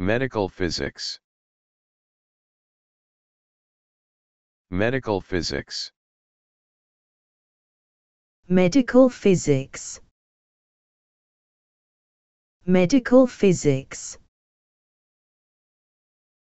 Medical physics Medical physics Medical physics Medical physics